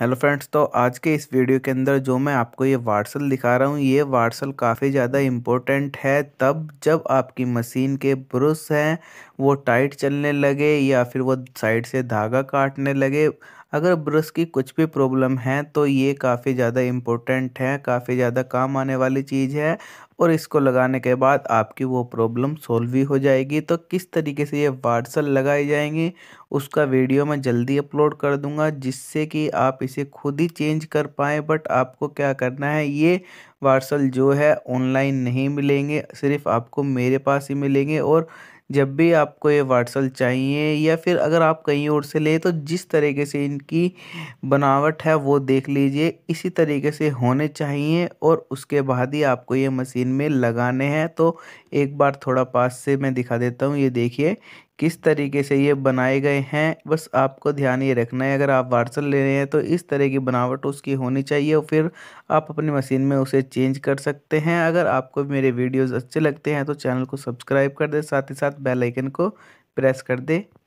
hello friends तो आज के इस वीडियो के अंदर जो मैं आपको ये वार्सल दिखा रहा हूँ ये वार्सल काफ़ी ज़्यादा इम्पोर्टेंट है तब जब आपकी मशीन के ब्रश हैं वो टाइट चलने लगे या फिर वो साइड से धागा काटने लगे अगर ब्रश की कुछ भी प्रॉब्लम है तो ये काफ़ी ज़्यादा इम्पोर्टेंट है काफ़ी ज़्यादा काम आने वाली चीज़ है और इसको लगाने के बाद आपकी वो प्रॉब्लम सोल्व भी हो जाएगी तो किस तरीके से ये वार्सल लगाई जाएंगी उसका वीडियो मैं जल्दी अपलोड कर दूंगा जिससे कि आप इसे खुद ही चेंज कर पाएँ बट आपको क्या करना है ये वार्सल जो है ऑनलाइन नहीं मिलेंगे सिर्फ आपको मेरे पास ही मिलेंगे और जब भी आपको ये वाटसल चाहिए या फिर अगर आप कहीं और से लें तो जिस तरीके से इनकी बनावट है वो देख लीजिए इसी तरीके से होने चाहिए और उसके बाद ही आपको ये मशीन में लगाने हैं तो एक बार थोड़ा पास से मैं दिखा देता हूँ ये देखिए किस तरीके से ये बनाए गए हैं बस आपको ध्यान ये रखना है अगर आप वार्सल ले रहे हैं तो इस तरह की बनावट उसकी होनी चाहिए और फिर आप अपनी मशीन में उसे चेंज कर सकते हैं अगर आपको मेरे वीडियोस अच्छे लगते हैं तो चैनल को सब्सक्राइब कर दें साथ ही साथ बेल आइकन को प्रेस कर दें